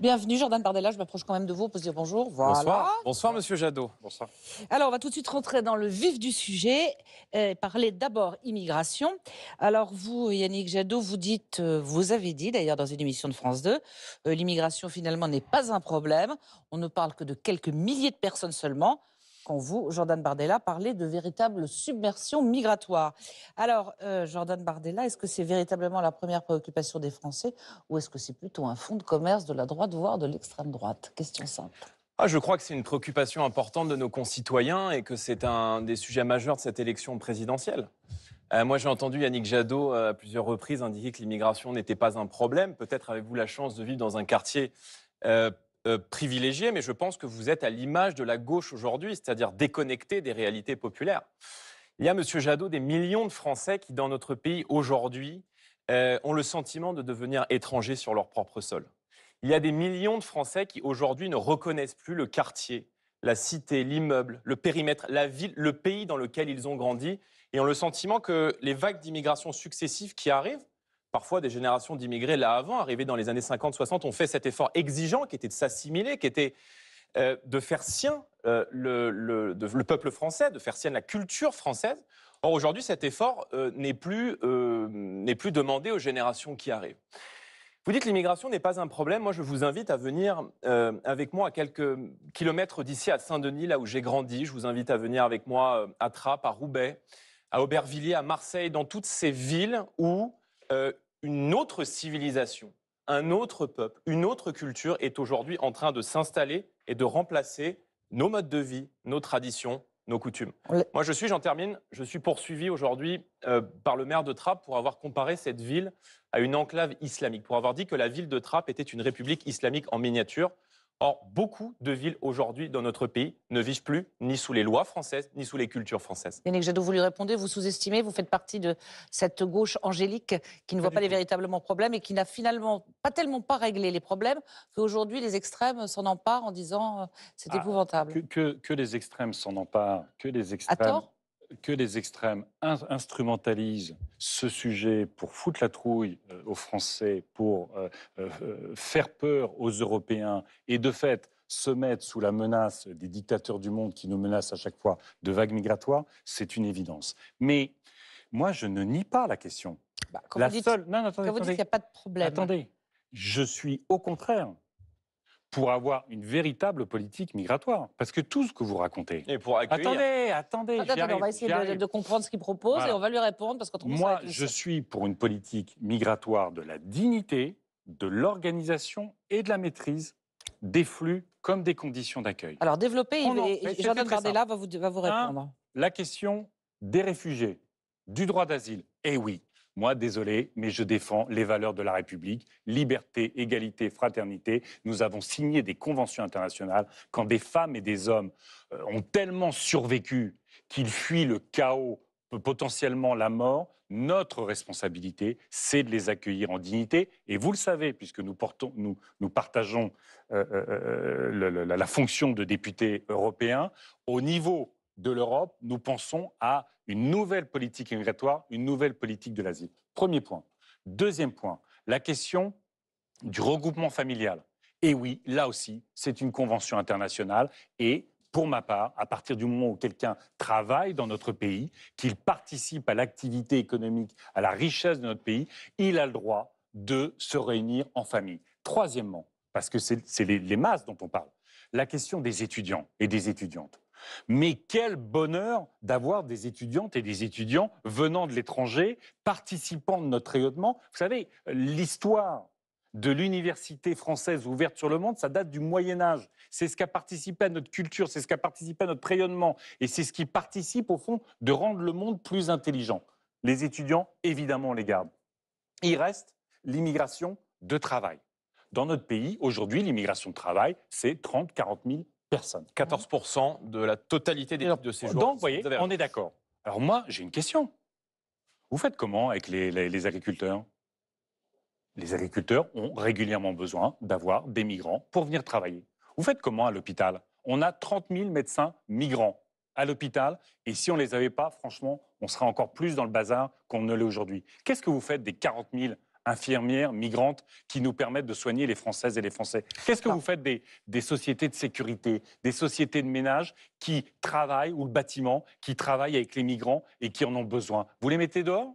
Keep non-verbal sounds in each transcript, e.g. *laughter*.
Bienvenue, Jordan Bardella. Je m'approche quand même de vous pour vous dire bonjour. Bonsoir. Bonsoir, monsieur Jadot. Bonsoir. Alors, on va tout de suite rentrer dans le vif du sujet euh, et parler d'abord immigration. Alors, vous, Yannick Jadot, vous dites, euh, vous avez dit d'ailleurs dans une émission de France 2, euh, l'immigration finalement n'est pas un problème. On ne parle que de quelques milliers de personnes seulement quand vous, Jordan Bardella, parlez de véritable submersion migratoire. Alors, euh, Jordan Bardella, est-ce que c'est véritablement la première préoccupation des Français ou est-ce que c'est plutôt un fonds de commerce de la droite, voire de l'extrême droite Question simple. Ah, je crois que c'est une préoccupation importante de nos concitoyens et que c'est un des sujets majeurs de cette élection présidentielle. Euh, moi, j'ai entendu Yannick Jadot euh, à plusieurs reprises indiquer que l'immigration n'était pas un problème. Peut-être avez-vous la chance de vivre dans un quartier euh, euh, privilégié, mais je pense que vous êtes à l'image de la gauche aujourd'hui, c'est-à-dire déconnecté des réalités populaires. Il y a, Monsieur Jadot, des millions de Français qui, dans notre pays aujourd'hui, euh, ont le sentiment de devenir étrangers sur leur propre sol. Il y a des millions de Français qui aujourd'hui ne reconnaissent plus le quartier, la cité, l'immeuble, le périmètre, la ville, le pays dans lequel ils ont grandi, et ont le sentiment que les vagues d'immigration successives qui arrivent parfois des générations d'immigrés là avant, arrivés dans les années 50-60, ont fait cet effort exigeant qui était de s'assimiler, qui était euh, de faire sien euh, le, peuple français, de faire sienne la culture française. Or aujourd'hui, cet effort euh, n'est plus, plus demandé aux générations qui arrivent. Vous dites l'immigration n'est pas un problème. Moi, je vous invite à venir avec moi à quelques kilomètres d'ici, à Saint-Denis, là où j'ai grandi. Je vous invite à venir avec moi à Trappes, à Roubaix, à Aubervilliers, à Marseille, dans toutes ces villes où une autre civilisation, un autre peuple, une autre culture est aujourd'hui en train de s'installer et de remplacer nos modes de vie, nos traditions, nos coutumes. Moi, je suis, j'en termine, je suis poursuivi aujourd'hui euh, par le maire de Trappe pour avoir comparé cette ville à une enclave islamique, pour avoir dit que la ville de trappe était une république islamique en miniature. Or, beaucoup de villes aujourd'hui dans notre pays ne vivent plus ni sous les lois françaises, ni sous les cultures françaises. Yannick Jadot, vous lui répondez, vous sous-estimez, vous faites partie de cette gauche angélique qui ne voit pas les véritablement problèmes et qui n'a finalement pas tellement pas réglé les problèmes qu'aujourd'hui les extrêmes s'en emparent en disant euh, c'est ah, épouvantable. Que, que, les extrêmes s'en emparent, que les extrêmes. À tort que les extrêmes instrumentalisent ce sujet pour foutre la trouille euh, aux Français, pour euh, euh, faire peur aux Européens et de fait se mettre sous la menace des dictateurs du monde qui nous menacent à chaque fois de vagues migratoires, c'est une évidence. Mais moi, je ne nie pas la question. Bah, la seule... non, attendez, vous dites qu'il n'y a pas de problème. Attendez, je suis au contraire pour avoir une véritable politique migratoire. Parce que tout ce que vous racontez. Et pour accueillir... Attendez, attendez. on va essayer de, comprendre ce qu'il propose et on va lui répondre parce Moi, je suis pour une politique migratoire de la dignité, de l'organisation et de la maîtrise des flux comme des conditions d'accueil. Alors développez, oh et, va vous, répondre. la question des réfugiés, du droit d'asile. Eh oui, moi, désolé, mais je défends les valeurs de la République, liberté, égalité, fraternité. Nous avons signé des conventions internationales quand des femmes et des hommes euh, ont tellement survécu qu'ils fuient le chaos, potentiellement la mort. Notre responsabilité, c'est de les accueillir en dignité. Et vous le savez, puisque nous, nous, partageons euh, euh, la, la fonction de député européen, au niveau de l'Europe, nous pensons à une nouvelle politique migratoire, une nouvelle politique de l'asile. Premier point. Deuxième point, la question du regroupement familial. Et oui, là aussi, c'est une convention internationale et pour ma part, à partir du moment où quelqu'un travaille dans notre pays, qu'il participe à l'activité économique, à la richesse de notre pays, il a le droit de se réunir en famille. Troisièmement, parce que c'est les masses dont on parle, la question des étudiants et des étudiantes. Mais quel bonheur d'avoir des étudiantes et des étudiants venant de l'étranger, participant de notre rayonnement. Vous savez, l'histoire de l'université française ouverte sur le monde, ça date du Moyen Âge. C'est ce qui a participé à notre culture, c'est ce qui a participé à notre rayonnement, et c'est ce qui participe au fond de rendre le monde plus intelligent. Les étudiants, évidemment, on les garde. Il reste l'immigration de travail. Dans notre pays, aujourd'hui, l'immigration de travail, c'est 30-40 000 14% mmh. de la totalité des types de séjour. Donc, vous voyez, on est d'accord. Alors moi, j'ai une question. Vous faites comment avec les, les agriculteurs Les agriculteurs ont régulièrement besoin d'avoir des migrants pour venir travailler. Vous faites comment à l'hôpital On a 30 000 médecins migrants à l'hôpital, et si on ne les avait pas, franchement, on serait encore plus dans le bazar qu'on ne l'est aujourd'hui. Qu'est-ce que vous faites des 40 000 infirmières, migrantes, qui nous permettent de soigner les Françaises et les Français. Qu'est-ce que vous faites des, sociétés de sécurité, des sociétés de ménage qui travaillent, ou le bâtiment, qui travaillent avec les migrants et qui en ont besoin Vous les mettez dehors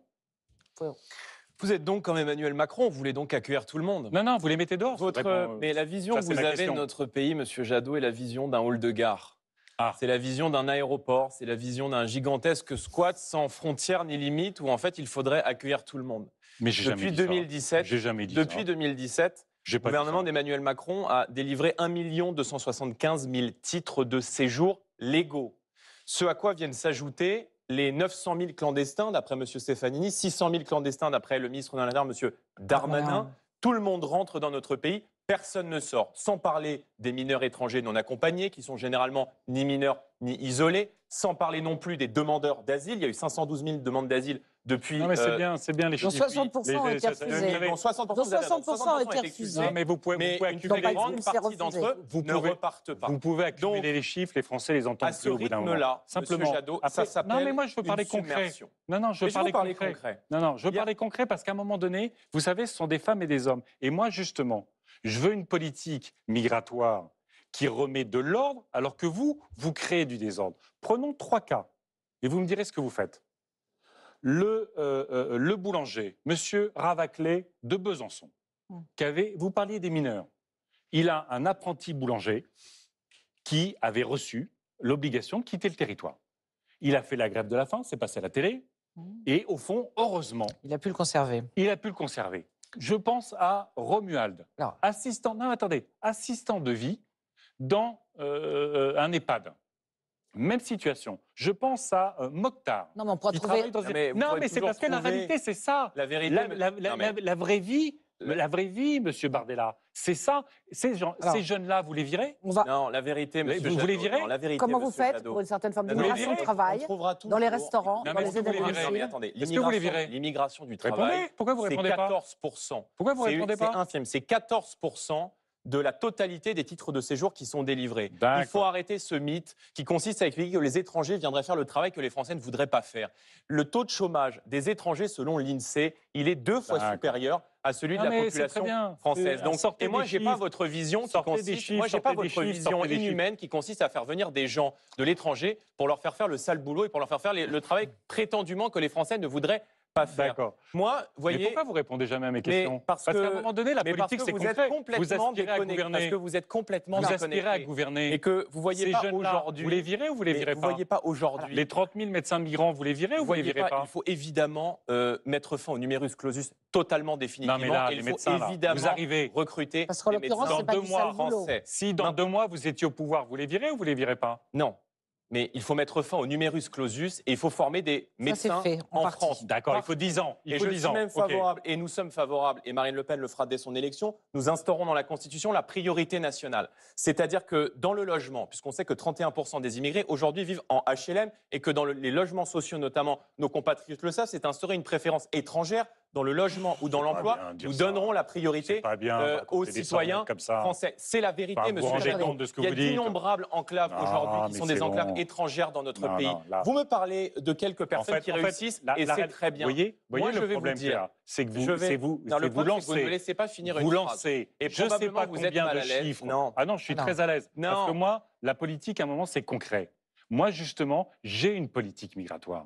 Vous êtes donc comme Emmanuel Macron, vous voulez donc accueillir tout le monde. Non, non, vous les mettez dehors. Votre, mais la vision que vous avez de notre pays, Monsieur Jadot, est la vision d'un hall de gare. Ah. C'est la vision d'un aéroport, c'est la vision d'un gigantesque squat sans frontières ni limites où en fait il faudrait accueillir tout le monde. depuis 2017, hein. depuis 2017, le gouvernement d'Emmanuel Macron a délivré 1 275 000 titres de séjour légaux. Ce à quoi viennent s'ajouter les 900 000 clandestins, d'après M. Stefanini, 600 000 clandestins, d'après le ministre de l'Intérieur, M. Darmanin. Tout le monde rentre dans notre pays personne ne sort, sans parler des mineurs étrangers non accompagnés, qui sont généralement ni mineurs ni isolés, sans parler non plus des demandeurs d'asile. Il y a eu 512 000 demandes d'asile depuis. Non, mais c'est euh, bien, c'est bien les chiffres. Dont 60% ont été refusés. Dont 60%, ont été refusés. mais vous pouvez, vous pouvez accumuler une grande partie d'entre eux vous ne pouvez, repartent pas. Vous pouvez accumuler les chiffres, les Français les entendent plus au bout d'un moment. simplement. Jadot, ça s'appelle Non, mais moi, je veux parler concret. Non, non, je veux, parler, concret. Non, non, je veux parler concret parce qu'à un moment donné, vous savez, ce sont des femmes et des hommes. Et moi, justement, je veux une politique migratoire qui remet de l'ordre alors que vous, vous créez du désordre. Prenons trois cas et vous me direz ce que vous faites. Le, euh, euh, boulanger, monsieur Ravaclet de Besançon, hum. vous parliez des mineurs, il a un apprenti boulanger qui avait reçu l'obligation de quitter le territoire. Il a fait la grève de la faim, c'est passé à la télé, hum. et au fond, heureusement... Il a pu le conserver. Il a pu le conserver je pense à Romuald, non. assistant, non, attendez, assistant de vie dans euh, euh un EHPAD. Même situation. Je pense à euh, Mokhtar. Non, mais on pourra trouver... Non, mais, non, mais c'est parce que la réalité, c'est ça. La vérité. La, la, la, vraie vie, mais... la vraie vie, Monsieur Bardella, c'est ça Ces, ces jeunes-là, vous les virez Non, la vérité, monsieur Vous, les virez Comment vous faites pour une certaine forme d'immigration du travail Dans les restaurants, dans les établissements attendez, l'immigration du travail, Pourquoi vous répondez pas C'est 14%. Pourquoi vous répondez pas C'est infime, c'est 14% de la totalité des titres de séjour qui sont délivrés. Il faut arrêter ce mythe qui consiste à expliquer que les étrangers viendraient faire le travail que les Français ne voudraient pas faire. Le taux de chômage des étrangers, selon l'INSEE, il est deux fois supérieur à celui de la population française. Donc, et moi, je pas votre vision pas votre vision inhumaine qui consiste à faire venir des gens de l'étranger pour leur faire faire le sale boulot et pour leur faire faire le travail prétendument que les Français ne voudraient pas Moi, voyez. Mais pourquoi vous répondez jamais à mes questions Parce, qu'à un moment donné, la politique, c'est vous êtes complètement vous à gouverner. Parce que vous êtes complètement vous aspirez à gouverner. Et que vous voyez les pas aujourd'hui. Vous les virez ou vous les virez pas Vous voyez pas aujourd'hui. Les 30 000 médecins migrants, vous les virez ou vous, les virez pas, Il faut évidemment euh, mettre fin au numerus clausus totalement définitivement. Non mais là, les médecins, évidemment vous arrivez. recruter parce des médecins dans deux mois français. Si dans deux mois vous étiez au pouvoir, vous les virez ou vous les virez pas Non mais il faut mettre fin au numerus clausus et il faut former des médecins en, France. D'accord, il faut 10 ans. Il et je 10 ans. Même favorable, Et nous sommes favorables, et Marine Le Pen le fera dès son élection, nous instaurons dans la Constitution la priorité nationale. C'est-à-dire que dans le logement, puisqu'on sait que 31% des immigrés aujourd'hui vivent en HLM et que dans les logements sociaux notamment, nos compatriotes le savent, c'est instaurer une préférence étrangère dans le logement ou dans l'emploi, nous donnerons la priorité euh, aux citoyens français. C'est la vérité, enfin, monsieur Président. Il y a d'innombrables enclaves aujourd'hui qui sont des enclaves étrangères dans notre pays. vous me parlez de quelques personnes qui réussissent et c'est très bien. voyez, Moi, je vais problème vous dire, c'est que vous, je vais... vous, non, vous lancez, ne me laissez pas finir vous une Et je ne sais pas vous combien êtes de chiffres. Non. Ah non, je suis ah très à l'aise. Parce que moi, la politique, à un moment, c'est concret. Moi, justement, j'ai une politique migratoire.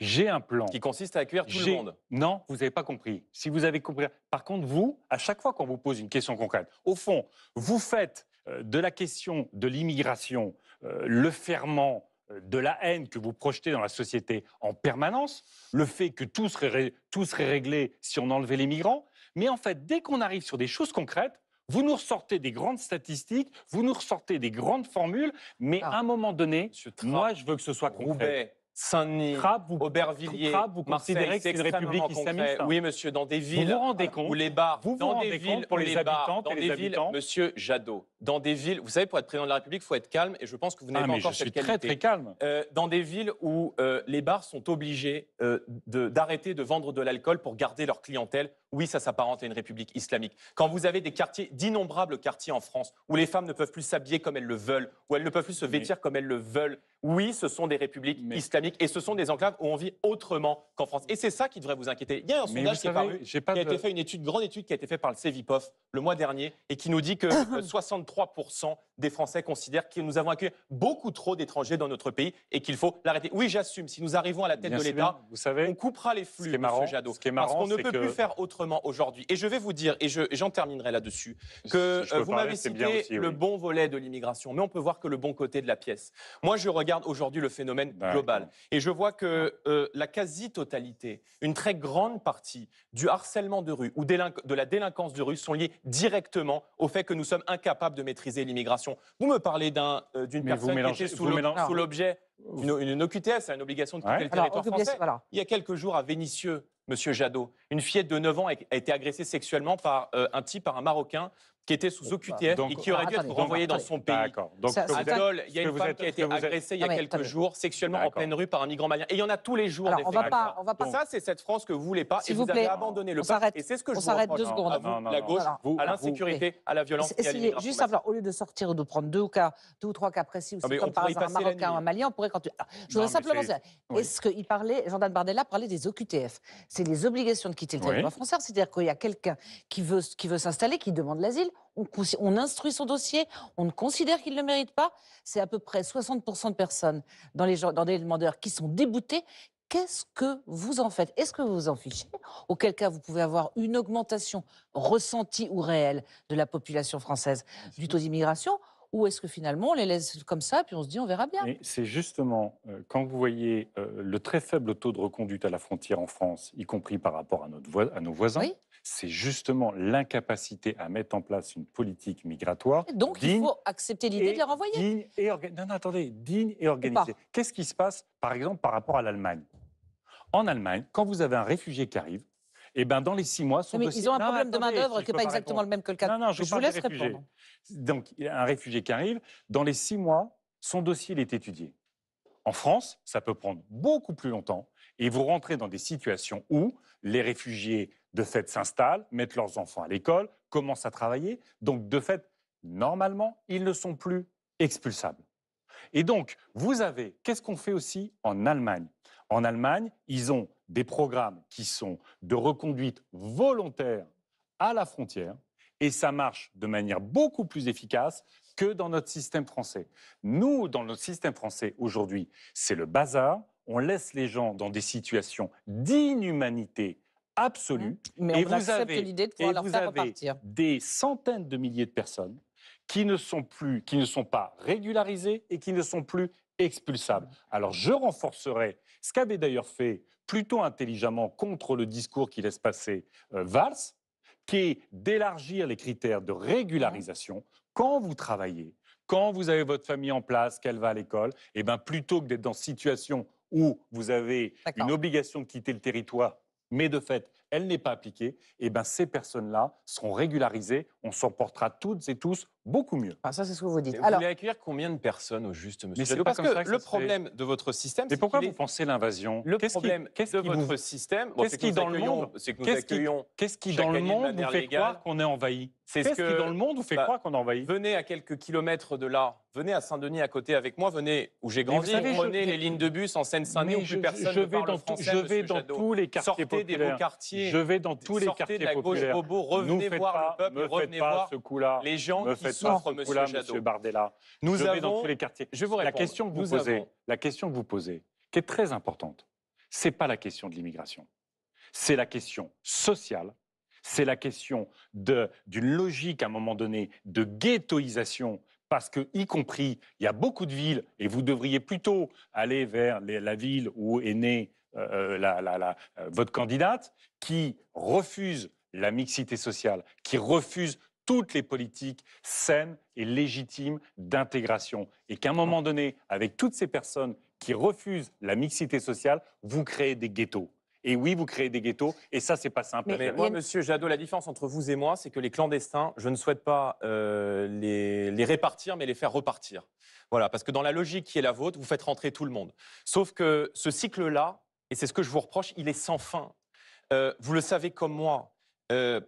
J'ai un plan. Qui consiste à accueillir tout le monde. Non, vous n'avez pas compris. Si vous avez compris. Par contre, vous, à chaque fois qu'on vous pose une question concrète, au fond, vous faites euh, de la question de l'immigration euh, le ferment euh, de la haine que vous projetez dans la société en permanence, le fait que tout serait, tout serait réglé si on enlevait les migrants. Mais en fait, dès qu'on arrive sur des choses concrètes, vous nous ressortez des grandes statistiques, vous nous ressortez des grandes formules, mais ah. à un moment donné, moi, je veux que ce soit concret. Saint-Denis, Aubervilliers, vous Marseille, c'est une république concret. Hein oui, monsieur, dans des villes où les bars, vous dans des villes pour les, habitants, dans des villes, monsieur Jadot, dans des villes, vous savez, pour être président de la République, il faut être calme, et je pense que vous n'avez ah, pas encore je suis Très, très calme. Euh, dans des villes où euh, les bars sont obligés euh, d'arrêter de, vendre de l'alcool pour garder leur clientèle, oui, ça s'apparente à une république islamique. Quand vous avez des quartiers, d'innombrables quartiers en France, où les femmes ne peuvent plus s'habiller comme elles le veulent, où elles ne peuvent plus se vêtir comme elles le veulent, oui, ce sont des républiques islamiques et ce sont des enclaves où on vit autrement qu'en France. Et c'est ça qui devrait vous inquiéter. Il y a un sondage qui, a été fait, une étude, grande étude qui a été faite par le CEVIPOF le mois dernier et qui nous dit que 63% *coughs* euh, des Français considèrent que nous avons accueilli beaucoup trop d'étrangers dans notre pays et qu'il faut l'arrêter. Oui, j'assume, si nous arrivons à la tête de l'État, on coupera les flux, M. Jadot. Ce parce qu'on ne peut plus faire autrement aujourd'hui. Et je vais vous dire, et j'en terminerai là-dessus, que euh, vous m'avez cité le bon volet de l'immigration, mais on peut voir que le bon côté de la pièce. Moi, je regarde regarde aujourd'hui le phénomène global. Et je vois que euh, la quasi-totalité, une très grande partie du harcèlement de rue ou de la délinquance de rue sont liés directement au fait que nous sommes incapables de maîtriser l'immigration. Vous me parlez d'un, euh, d'une personne qui était sous, sous l'objet d'une une c'est une obligation de quitter Il y a quelques jours à Vénissieux, Monsieur Jadot. Une fillette de 9 ans a été agressée sexuellement par euh, un type, par un Marocain, qui était sous euh, OQTF bah, et qui aurait dû ah, être renvoyé dans son pays. Donc, il y a une femme qui a été agressée il y a quelques jours, sexuellement en pleine rue par un migrant malien. Et il y en a tous les jours. Alors, on va pas, on va pas. Ça, c'est cette France que vous voulez pas. et vous, avez abandonné le pays. Et c'est ce que je vous s'arrête deux secondes. la gauche, à l'insécurité, à la violence. Essayez juste simplement, au lieu de sortir ou de prendre deux ou trois cas précis, c'est comme par exemple un Marocain ou un Malien, on pourrait quand Je voudrais simplement est-ce qu'il parlait, Jordan Bardella parlait des OQTF C'est les obligations de quitter le territoire français. C'est-à-dire qu'il y a quelqu'un qui veut s'installer, qui demande l'asile on, instruit son dossier, on ne considère qu'il ne le mérite pas. C'est à peu près 60% de personnes dans les, demandeurs qui sont déboutés, qu'est-ce que vous en faites Est-ce que vous vous en fichez Auquel cas, vous pouvez avoir une augmentation ressentie ou réelle de la population française du taux d'immigration ou est-ce que finalement on les laisse comme ça, puis on se dit on verra bien C'est justement euh, quand vous voyez euh, le très faible taux de reconduite à la frontière en France, y compris par rapport à, nos voisins, c'est justement l'incapacité à mettre en place une politique migratoire. Donc il faut accepter l'idée de les renvoyer. Digne et orga... non, non, attendez, digne et organisée. Qu'est-ce qui se passe, par exemple, par rapport à l'Allemagne En Allemagne, quand vous avez un réfugié qui arrive, eh ben, dans les six mois, son mais dossier... Ils ont un problème de main-d'œuvre qui n'est pas, exactement le même que le cas. Non, non, je, vous laisse répondre. Donc, un réfugié qui arrive, dans les six mois, son dossier est étudié. En France, ça peut prendre beaucoup plus longtemps et vous rentrez dans des situations où les réfugiés de fait, s'installent, mettent leurs enfants à l'école, commencent à travailler. Donc, de fait, normalement, ils ne sont plus expulsables. Et donc, vous avez, qu'est-ce qu'on fait aussi en Allemagne En Allemagne, ils ont des programmes qui sont de reconduite volontaire à la frontière, et ça marche de manière beaucoup plus efficace que dans notre système français. Nous, dans notre système français aujourd'hui, c'est le bazar, on laisse les gens dans des situations d'inhumanité absolue. Hein. Mais vous avez, l'idée de Des centaines de milliers de personnes qui ne sont plus, qui ne sont pas régularisées et qui ne sont plus expulsables. Alors je renforcerai ce qu'avait d'ailleurs fait plutôt intelligemment contre le discours qui laisse passer euh, Valls, qui est d'élargir les critères de régularisation quand vous travaillez, quand vous avez votre famille en place, qu'elle va à l'école, et eh ben plutôt que d'être dans une situation où vous avez une obligation de quitter le territoire mais de fait, elle n'est pas appliquée, et eh ben ces personnes-là seront régularisées. On s'en portera toutes et tous beaucoup mieux. Ah, ça, c'est ce que vous dites. Vous voulez accueillir combien de personnes au juste, monsieur Mais Parce que, le problème de votre système. Mais pourquoi vous pensez l'invasion Le problème qu'est-ce de votre système. qu'est-ce qui, dans le monde, c'est que nous accueillons. Qu'est-ce qui, dans le monde, vous fait croire qu'on est envahi c'est ce que, qui, dans le monde, vous fait bah, croire qu'on est envahi Venez à quelques kilomètres de là, venez à Saint-Denis à côté avec moi, venez où j'ai grandi, savez, prenez les lignes de bus en Seine-Saint-Denis où je, plus personne je ne vais dans Je vais dans tous les quartiers populaires. des beaux quartiers. Je vais dans tous les quartiers Sortez de la gauche revenez voir le peuple, revenez voir ce les gens Monsieur Bardella. Nous avons... dans tous les quartiers. Je vous La question que vous, posez, la question vous posez, qui est très importante, c'est pas la question de l'immigration. C'est la question sociale. C'est la question d'une logique, à un moment donné, de ghettoisation parce que, y compris, il y a beaucoup de villes, et vous devriez plutôt aller vers la ville où est née euh, euh, euh, votre candidate, qui refuse la mixité sociale, qui refuse toutes les politiques saines et légitimes d'intégration. Et qu'à un moment donné, avec toutes ces personnes qui refusent la mixité sociale, vous créez des ghettos. Et oui, vous créez des ghettos, et ça, c'est pas simple. Mais, moi, monsieur Jadot, la différence entre vous et moi, c'est que les clandestins, je ne souhaite pas euh, les, répartir, mais les faire repartir. Voilà, parce que dans la logique qui est la vôtre, vous faites rentrer tout le monde. Sauf que ce cycle-là, et c'est ce que je vous reproche, il est sans fin. Euh, vous le savez comme moi, euh,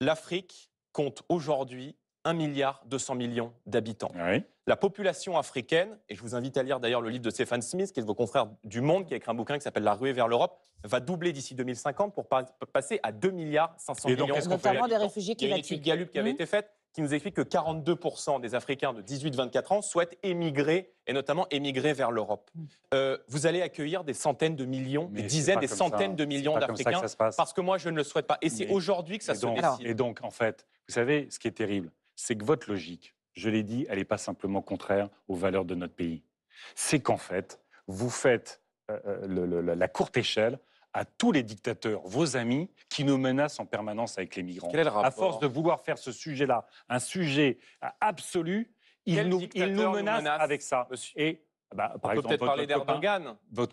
l'Afrique, compte aujourd'hui 1,2 milliard millions d'habitants. Ah La population africaine, et je vous invite à lire d'ailleurs le livre de Stéphane Smith, qui est de vos confrères du Monde, qui a écrit un bouquin qui s'appelle La ruée vers l'Europe, va doubler d'ici 2050 pour passer à 2,5 milliards d'habitants. et donc, Notamment des réfugiés Il y a une étude Gallup qui avait mmh. été faite qui nous explique que 42% des Africains de 18-24 ans souhaitent émigrer, et notamment émigrer vers l'Europe. Mmh. Euh, vous allez accueillir des centaines de millions, des dizaines, des centaines de hein. millions d'Africains, parce que moi, je ne le souhaite pas. Et c'est aujourd'hui que ça se Et donc, en fait, vous savez, ce qui est terrible, c'est que votre logique, je l'ai dit, elle n'est pas simplement contraire aux valeurs de notre pays. C'est qu'en fait, vous faites euh, euh, la courte échelle à tous les dictateurs, vos amis, qui nous menacent en permanence avec les migrants. Quel rapport à force de vouloir faire ce sujet-là un sujet euh, absolu, ils nous, nous, menacent menace, avec ça. Et ah bah, on peut peut-être parler d'Erdogan. Votre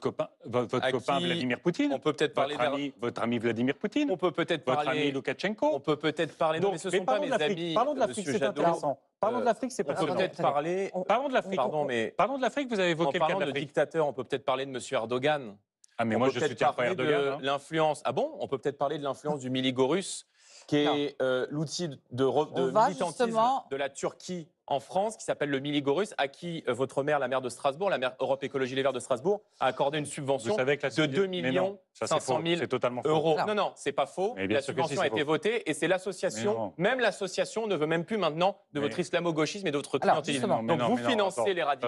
copain, Vladimir Poutine. On peut peut-être parler votre ami, votre ami Vladimir Poutine. On peut peut-être parler. Votre ami Lukashenko. On peut peut-être parler. non, mais ce sont pas mes amis. Parlons de euh, l'Afrique, c'est intéressant. Parlons de euh, l'Afrique, c'est pas On peut peut-être parler. Parlons de l'Afrique. parlons de l'Afrique. Vous avez évoqué le de, dictateur. On peut peut-être parler de Monsieur Erdogan. Ah, mais moi, je suis parler Erdogan. De hein. L'influence. Ah bon On peut peut-être parler de l'influence du Miligorus, qui est euh, l'outil de, de militantisme de la Turquie en France qui s'appelle le Miligorus, à qui euh, votre maire, la maire de Strasbourg, la maire Europe Écologie Les Verts de Strasbourg, a accordé une subvention de 2 millions 500 000 totalement euros. Non, non, c'est pas faux. la subvention a été votée et c'est l'association, même l'association ne veut même plus maintenant de votre islamo-gauchisme et d'autres clientélisme. Donc vous financez les radicaux.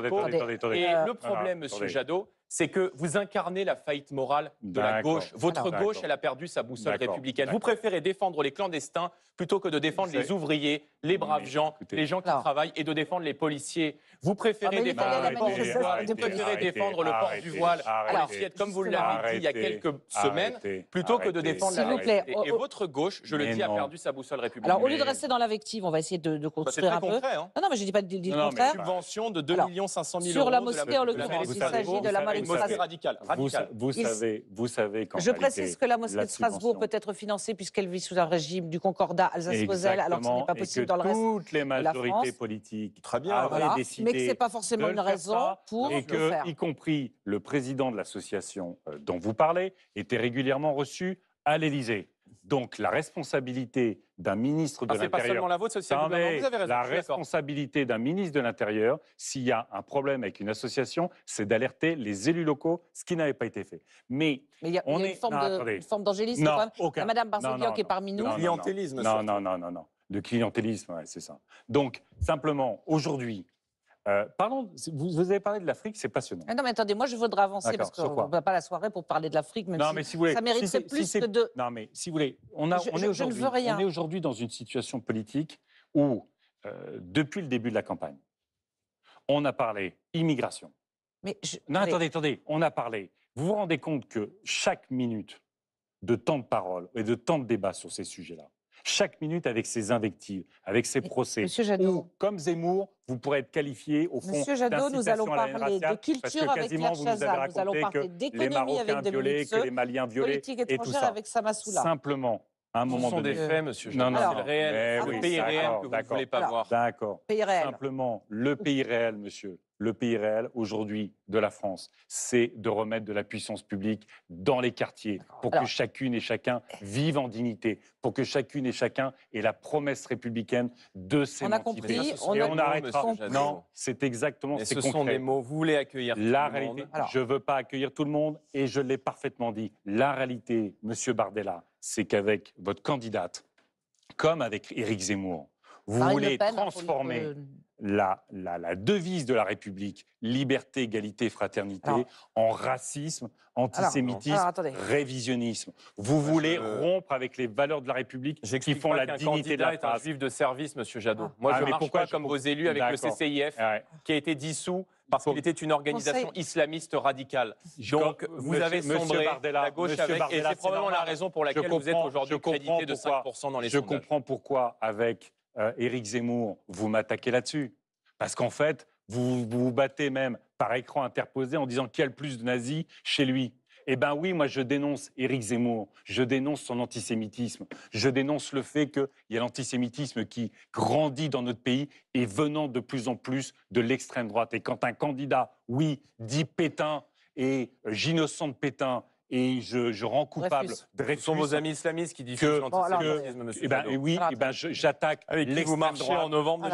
et le problème, M. monsieur Jadot, c'est que vous incarnez la faillite morale de la gauche. Votre gauche, elle a perdu sa boussole républicaine. Vous préférez défendre les clandestins plutôt que de défendre les ouvriers, les braves gens, les gens qui travaillent et de défendre les policiers. Vous préférez ah, défendre le port du voile, vous préférez défendre le port du voile, comme vous l'avez dit il y a quelques semaine plutôt que de défendre la Et, oh, oh. votre gauche, je le dis, a perdu sa boussole républicaine. Alors, au lieu de rester dans l'invective, on va essayer de, de bah, construire un peu. Hein. Non, non, mais je dis pas de, dire le contraire. de 2 millions 500 000 Sur la mosquée, en l'occurrence, il s'agit de la mosquée radicale. Vous savez, vous savez quand Je précise que la mosquée de Strasbourg peut être financée puisqu'elle vit sous un régime du concordat Alsace-Moselle, alors que ce n'est pas possible dans le reste. Toutes les majorités politiques très bien, décidé. Mais que ce n'est pas forcément une raison pour. Et que, y compris le président de l'association euh, dont vous parlez, était régulièrement reçu à l'Élysée. Donc la responsabilité d'un ministre de ah, l'Intérieur. C'est pas seulement la vôtre, c'est La responsabilité d'un ministre de l'Intérieur, s'il y a un problème avec une association, c'est d'alerter les élus locaux, ce qui n'avait pas été fait. Mais, il y a, on est... une, forme d'angélisme quand Madame Barseguian qui est parmi nous. Non, clientélisme. Non, non, non, non, non. De clientélisme, ouais, c'est ça. Donc simplement aujourd'hui, euh, parlons, vous, avez parlé de l'Afrique, c'est passionnant. Ah non, mais attendez, moi je voudrais avancer parce qu'on n'a pas la soirée pour parler de l'Afrique, même si, mais si vous voulez, ça mériterait plus que de. Non, mais si vous voulez, on, est aujourd'hui dans une situation politique où, euh, depuis le début de la campagne, on a parlé immigration. Mais Non, attendez, attendez, on a parlé. Vous vous rendez compte que chaque minute de temps de parole et de temps de débat sur ces sujets-là, chaque minute avec ses invectives, avec ses procès. Monsieur comme Zemmour, vous pourrez être qualifié au fond Monsieur Jadot, nous allons parler de culture avec Claire Chazal, nous allons parler d'économie avec Dominique que les Maliens violés, politique étrangère et tout ça. avec Samassoula. Simplement, un moment de sont monsieur. Non, non, le pays réel que vous ne voulez pas voir. D'accord. Simplement, le pays réel, monsieur, le pays réel aujourd'hui de la France, c'est de remettre de la puissance publique dans les quartiers pour que chacune et chacun eh. vive en dignité, pour que chacune et chacun ait la promesse républicaine de ses On a compris, on, a on Non, c'est exactement ce Ce sont des mots. Vous voulez accueillir la tout réalité, le monde. je ne veux pas accueillir tout le monde et je l'ai parfaitement dit. La réalité, Monsieur Bardella, c'est qu'avec votre candidate, comme avec Éric Zemmour, vous voulez hein, transformer. Euh, la, devise de la République, liberté, égalité, fraternité, en racisme, antisémitisme, révisionnisme. Vous voulez euh, rompre avec les valeurs de la République qui font la dignité de la est un juif de service, Monsieur Jadot. Ah. Moi, je ne ah, marche pas comme vos élus avec le CCIF, ah qui a été dissous parce qu'il était une organisation islamiste radicale. Donc vous avez sombré la gauche avec, et c'est probablement la raison pour laquelle vous êtes aujourd'hui crédité de 5% dans les sondages. Je comprends pourquoi, avec euh, Éric Zemmour, vous m'attaquez là-dessus. Parce qu'en fait, vous, vous, battez même par écran interposé en disant qu'il y a le plus de nazis chez lui. Eh bien oui, moi je dénonce Éric Zemmour, je dénonce son antisémitisme, je dénonce le fait qu'il y a l'antisémitisme qui grandit dans notre pays et venant de plus en plus de l'extrême droite. Et quand un candidat, oui, dit Pétain et euh, j'innocente Pétain et je, rends coupable. Dreyfus. sont vos amis islamistes qui disent l'antisémitisme, eh, ben, eh oui, eh ben, j'attaque l'extrême droite. en novembre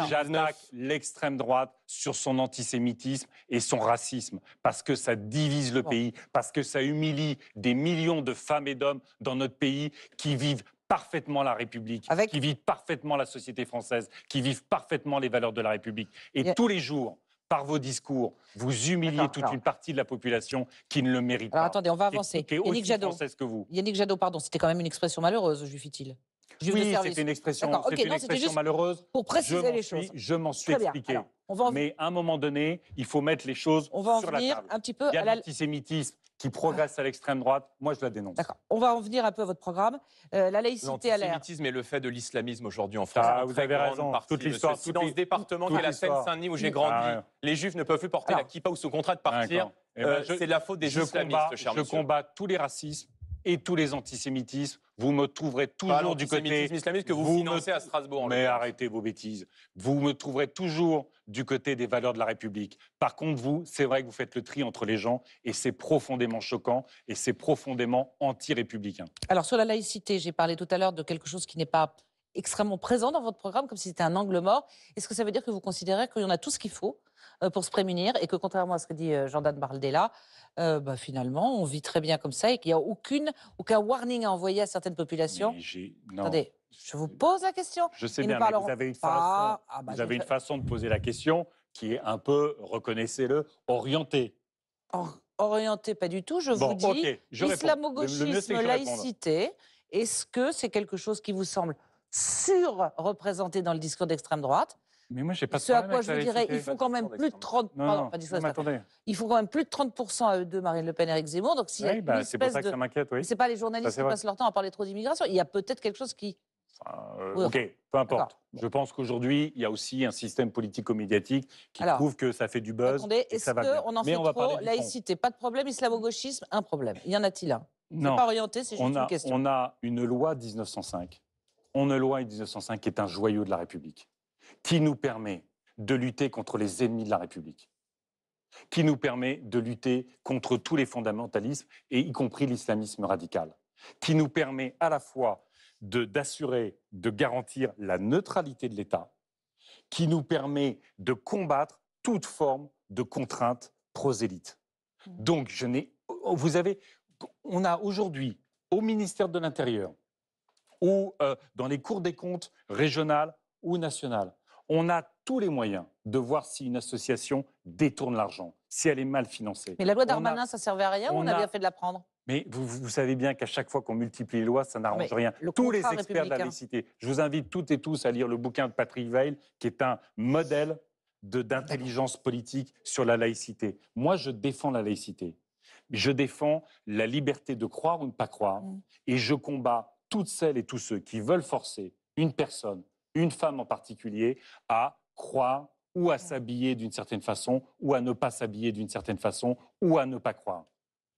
l'extrême droite sur son antisémitisme et son racisme, parce que ça divise le pays, parce que ça humilie des millions de femmes et d'hommes dans notre pays qui vivent parfaitement la République, qui vivent parfaitement la société française, qui vivent parfaitement les valeurs de la République. Et tous les jours, par vos discours, vous humiliez toute une partie de la population qui ne le mérite alors, pas. Attendez, on va avancer. Yannick Jadot. Que vous. Yannick Jadot, pardon, c'était quand même une expression malheureuse, fis-t-il il Oui, c'était une expression, une expression malheureuse. Pour préciser les choses. je m'en suis expliqué. on va Mais à un moment donné, il faut mettre les choses on va en venir Un petit peu à l'antisémitisme qui progresse à l'extrême droite. Moi, je la dénonce. D'accord. On va en venir un peu à votre programme. Euh, la laïcité à l'air. L'antisémitisme et le fait de l'islamisme aujourd'hui en France. Ah, vous avez raison. Par toute l'histoire. dans ce département de la Seine-Saint-Denis où j'ai ah, grandi, les Juifs ne peuvent plus porter la kippa ou ce contrat de partir. c'est la faute des je islamistes, Je tous les racismes, et tous les antisémitismes. Vous me trouverez toujours du côté islamiste que vous, financez à Strasbourg. mais arrêtez vos bêtises. Vous me trouverez toujours du côté des valeurs de la République. Par contre, vous, c'est vrai que vous faites le tri entre les gens et c'est profondément choquant et c'est profondément anti-républicain. Alors sur la laïcité, j'ai parlé tout à l'heure de quelque chose qui n'est pas extrêmement présent dans votre programme, comme si c'était un angle mort. Est-ce que ça veut dire que vous considérez qu'il y en a tout ce qu'il faut euh, pour se prémunir et que contrairement à ce que dit euh, jean Bardella, euh, bah, finalement, on vit très bien comme ça et qu'il n'y a aucune, aucun warning à envoyer à certaines populations. Attendez, je vous pose la question. Je sais bien, mais vous avez, une façon, ah, bah, vous avez une façon de poser la question qui est un peu, reconnaissez-le, orientée. orientée, pas du tout. Je vous dis, okay, gauchisme laïcité, est-ce que c'est quelque chose qui vous semble surreprésenté dans le discours d'extrême droite mais moi, pas Ce à quoi je vous dirais, ils font quand même plus de 30... Non, Pardon, quand même plus de 30% à eux deux, Marine Le Pen et Eric Zemmour. Donc, oui, bah, c'est pour ça que de... ça m'inquiète, C'est pas les journalistes qui passent leur temps à parler trop d'immigration. Il y a peut-être quelque chose qui... Euh, ok, peu importe. Je pense qu'aujourd'hui, il y a aussi un système politico-médiatique qui prouve que ça fait du buzz. Attendez, est-ce qu'on en fait trop Laïcité, pas de problème. Islamo-gauchisme, un problème. Il Y en a-t-il un Non. pas orienté, c'est juste une question. On a une loi 1905. On ne loi 1905 qui est un joyau de la République qui nous permet de lutter contre les ennemis de la République, qui nous permet de lutter contre tous les fondamentalismes, et y compris l'islamisme radical, qui nous permet à la fois d'assurer, de, garantir la neutralité de l'État, qui nous permet de combattre toute forme de contrainte prosélyte. Mmh. Donc, je n'ai, oh, vous avez, on a aujourd'hui au ministère de l'Intérieur ou euh, dans les cours des comptes régionales ou nationales on a tous les moyens de voir si une association détourne l'argent, si elle est mal financée. Mais la loi d'Armanin, ça servait à rien on a, bien fait de la prendre mais vous, savez bien qu'à chaque fois qu'on multiplie les lois, ça n'arrange rien. tous les experts de la laïcité, je vous invite toutes et tous à lire le bouquin de Patrick Veil, qui est un modèle de d'intelligence politique sur la laïcité. Moi, je défends la laïcité. Je défends la liberté de croire ou de ne pas croire. Mm. Et je combats toutes celles et tous ceux qui veulent forcer une personne une femme en particulier, à croire ou à s'habiller d'une certaine façon, ou à ne pas s'habiller d'une certaine façon, ou à ne pas croire.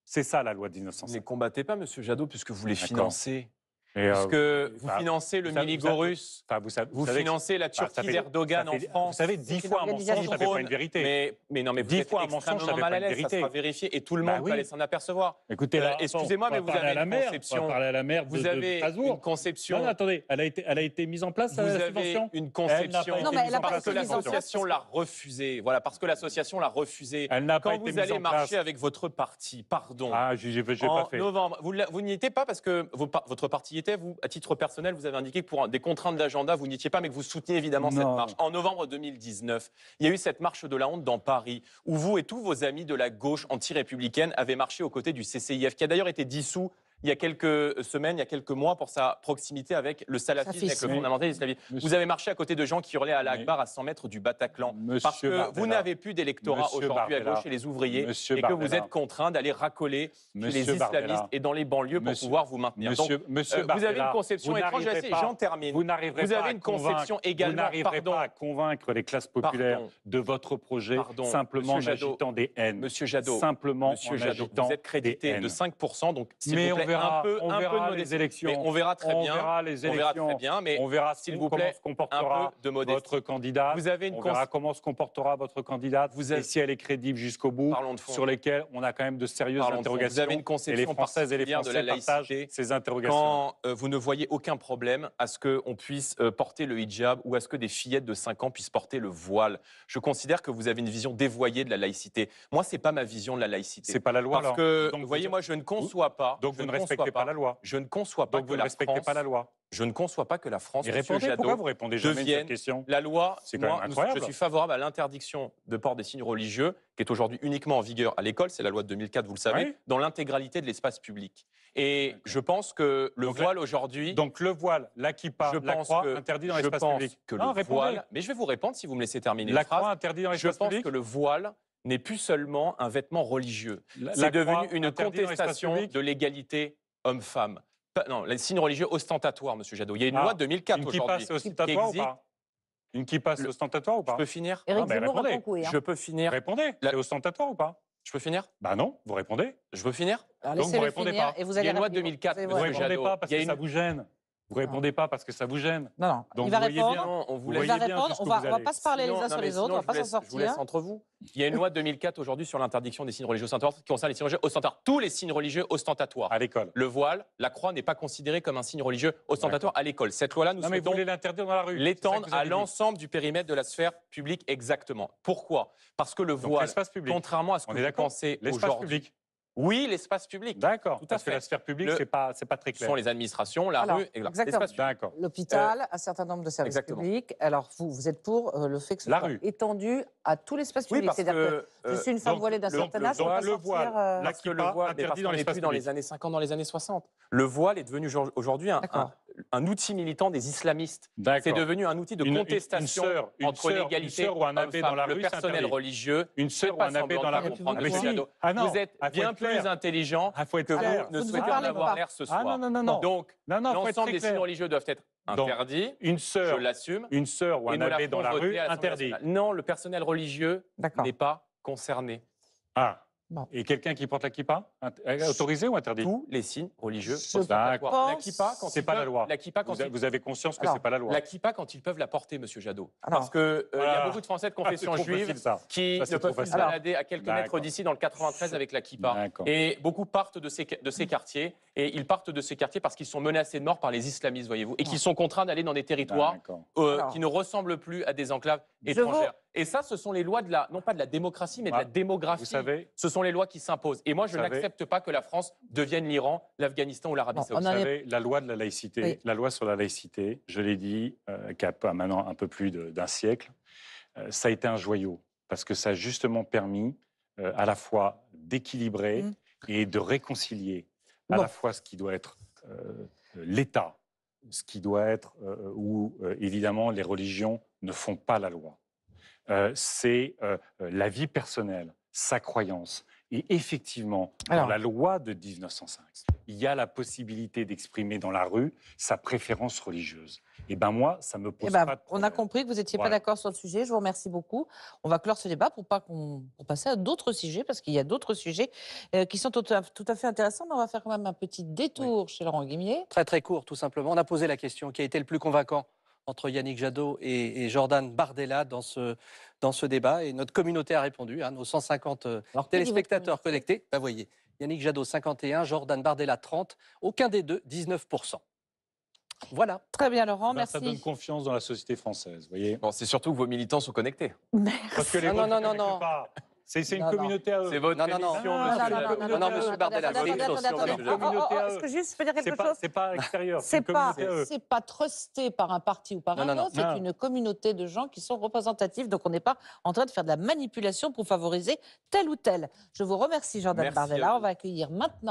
C'est ça la loi d'innocence. Ne combattez pas, Monsieur Jadot, puisque vous les financez. Et euh, que vous financez le Miligorus, vous, savez, vous, financez la Turquie bah, d'Erdogan en France. Vous savez, dix fois un mensonge, ça fait pas une vérité. Mais, mais non, mais dix fois un mensonge, ça fait pas une vérité. Ça sera vérifié et tout le bah monde va aller s'en apercevoir. Écoutez, euh, excusez-moi, mais vous avez une conception. Parler à la mer vous avez une conception. Non, non, attendez, elle a été, elle a été mise en place. Vous euh, avez une conception. Non, mais parce que l'association l'a refusée. Voilà, parce que l'association l'a refusée. Elle n'a pas été mise en place. Quand vous allez marcher avec votre parti, pardon. Ah, j'ai pas fait. En novembre, vous n'y étiez pas parce que votre parti vous, à titre personnel, vous avez indiqué que pour des contraintes d'agenda, vous n'étiez pas, mais que vous souteniez évidemment cette marche. En novembre 2019, il y a eu cette marche de la honte dans Paris, où vous et tous vos amis de la gauche anti-républicaine avaient marché aux côtés du CCIF, qui a d'ailleurs été dissous il y a quelques semaines, il y a quelques mois, pour sa proximité avec le salafisme, avec le fondamentalisme Vous avez marché à côté de gens qui hurlaient à l'Akbar à 100 mètres du Bataclan. parce que vous n'avez plus d'électorat aujourd'hui à gauche et les ouvriers, et que vous êtes contraint d'aller racoler chez les islamistes et dans les banlieues pour pouvoir vous maintenir. Euh, vous avez une conception étrange. J'en termine. Vous n'arriverez pas. Vous avez une conception également. pas à convaincre les classes populaires de votre projet simplement en agitant des haines. Monsieur Jadot. Simplement en agitant vous êtes crédité de 5%, donc s'il vous on verra les élections. on verra très bien. les On verra très bien, mais on verra s'il vous plaît comment se comportera de votre candidat. Vous avez une on verra comment se comportera votre candidate. Vous Et si elle est crédible jusqu'au bout, sur lesquels on a quand même de sérieuses interrogations. vous avez une conception française et les Français de la laïcité. Ces interrogations. Quand euh, vous ne voyez aucun problème à ce qu'on puisse euh, porter le hijab ou à ce que des fillettes de 5 ans puissent porter le voile, je considère que vous avez une vision dévoyée de la laïcité. Moi, c'est pas ma vision de la laïcité. C'est pas la loi. Parce que, donc, vous voyez, moi, je ne conçois pas. Donc respectez pas, la loi. Je ne conçois pas que vous ne respectez pas la loi. Je ne conçois pas que la France, Et répondez, Jadot, pourquoi vous répondez jamais devienne cette question La loi, moi, je suis favorable à l'interdiction de port des signes religieux, qui est aujourd'hui uniquement en vigueur à l'école, c'est la loi de 2004, vous le savez, dans l'intégralité de l'espace public. Et je pense que le voile aujourd'hui... Donc le voile, la kippa, je la pense croix, que, interdit dans l'espace public. que non, ah, le voile... Mais je vais vous répondre si vous me laissez terminer la, la croix interdit dans l'espace public Je pense que le voile n'est plus seulement un vêtement religieux. C'est devenu une contestation de l'égalité homme-femme. Non, les signe religieux ostentatoire, Monsieur Jadot. Il y a une ah. loi loi 2004 aujourd'hui qui, ostentatoire ou pas Une qui passe ostentatoire ou pas Je peux finir ah, répondez. Hein. Je peux finir. Répondez. C'est ostentatoire ou pas je peux finir Bah non, vous répondez. Je peux finir Donc vous répondez pas. Et vous allez il y a une loi 2004, vous, ne répondez pas parce que ça vous gêne. Vous répondez pas parce que ça vous gêne. Non, non. Donc il va répondre. on vous va répondre. On pas se parler les uns sur les autres. on va pas s'en sortir. Je vous laisse entre vous. Il y a une loi de 2004 aujourd'hui sur l'interdiction des signes religieux ostentatoires qui concerne les signes religieux ostentatoires. Tous les signes religieux ostentatoires. À l'école. Le voile, la croix n'est pas considéré comme un signe religieux ostentatoire à l'école. Cette loi-là, nous non, souhaitons l'interdire dans la rue. L'étendre à l'ensemble du périmètre de la sphère publique exactement. Pourquoi Parce que le voile, contrairement à ce que pensait, vous pensez aujourd'hui, oui, l'espace public. D'accord. Parce fait. que la sphère publique, c'est pas, c'est pas très clair. Ce sont les administrations, la rue et l'espace public. L'hôpital, euh, un certain nombre de services publics. Alors vous, vous êtes pour euh, le fait que ce soit étendu à tout l'espace public. C'est-à-dire que, je euh, suis une femme voilée d'un certain âge, je pas le voile, la parce que le voile, interdit dans, dans les années 50, dans les années 60. Le voile est devenu aujourd'hui un, un outil militant des islamistes. C'est devenu un outil de contestation une, une soeur, entre l'égalité ou un abbé dans la le personnel religieux. Une sœur ou un dans la rue. Ah, ah, vous êtes ah, bien plus intelligent que vous ne souhaitez en avoir l'air ce soir. Donc, l'ensemble des signes religieux doivent être interdits. Une sœur, je l'assume. Une sœur ou un abbé dans la rue, interdit. Non, le personnel religieux n'est pas concerné. Ah. Et quelqu'un qui porte la kippa euh, Autorisé ou interdit Tous les signes religieux La kippa, c'est pas la loi. La kippa, quand vous, avez conscience que c'est pas la loi. La kippa quand ils peuvent la porter, Monsieur Jadot. Ah parce que euh, il y a beaucoup de Français de ah, confession juive qui ne se à quelques mètres d'ici dans le 93 avec la kippa. Et beaucoup partent de ces, de ces quartiers et ils partent de ces quartiers parce qu'ils sont menacés de mort par les islamistes, voyez-vous, et qu'ils sont contraints d'aller dans des territoires euh, qui ne ressemblent plus à des enclaves étrangères. Et ça, ce sont les lois de la, non pas de la démocratie, mais de la ah, démographie. Vous savez, ce sont les lois qui s'imposent. Et moi, je n'accepte pas que la France devienne l'Iran, l'Afghanistan ou l'Arabie Saoudite. Vous savez, la loi de la laïcité, la loi sur la laïcité, je l'ai dit, euh, qui a maintenant un peu plus d'un siècle, euh, ça a été un joyau parce que ça a justement permis euh, à la fois d'équilibrer mm. et de réconcilier à la fois ce qui doit être euh, l'État, ce qui doit être où évidemment les religions ne font pas la loi. Euh, c'est euh, euh, la vie personnelle, sa croyance. Et effectivement, dans la loi de 1905, il y a la possibilité d'exprimer dans la rue sa préférence religieuse. Et eh ben moi, ça me eh pose ben, pas On a compris que vous n'étiez pas d'accord sur le sujet. Je vous remercie beaucoup. On va clore ce débat pour pas qu'on à d'autres sujets parce qu'il y a d'autres sujets qui sont tout à, fait intéressants. Mais on va faire quand même un petit détour chez Laurent Guimier. Très très court, tout simplement. On a posé la question qui a été le plus convaincant entre Yannick Jadot et, Jordan Bardella dans ce, dans ce débat. Et notre communauté a répondu, hein, nos 150 euh, téléspectateurs connectés. Bah voyez, Yannick Jadot 51, Jordan Bardella 30, aucun des deux 19%. Voilà. Très bien, Laurent. Eh ben, merci. Ça donne confiance dans la société française, voyez. c'est surtout que vos militants sont connectés. Merci. Ah, non, non, non, non. C'est une communauté à eux. C'est votre non, non, non. Non, non, monsieur Bardella. Est-ce que juste, je dire quelque chose C'est pas extérieur. C'est pas, c'est pas trusté par un parti ou par un autre. C'est une communauté de gens qui sont représentatifs. Donc on n'est pas en train de faire de la manipulation pour favoriser tel ou tel. Je vous remercie, Jordan Bardella. On va accueillir maintenant.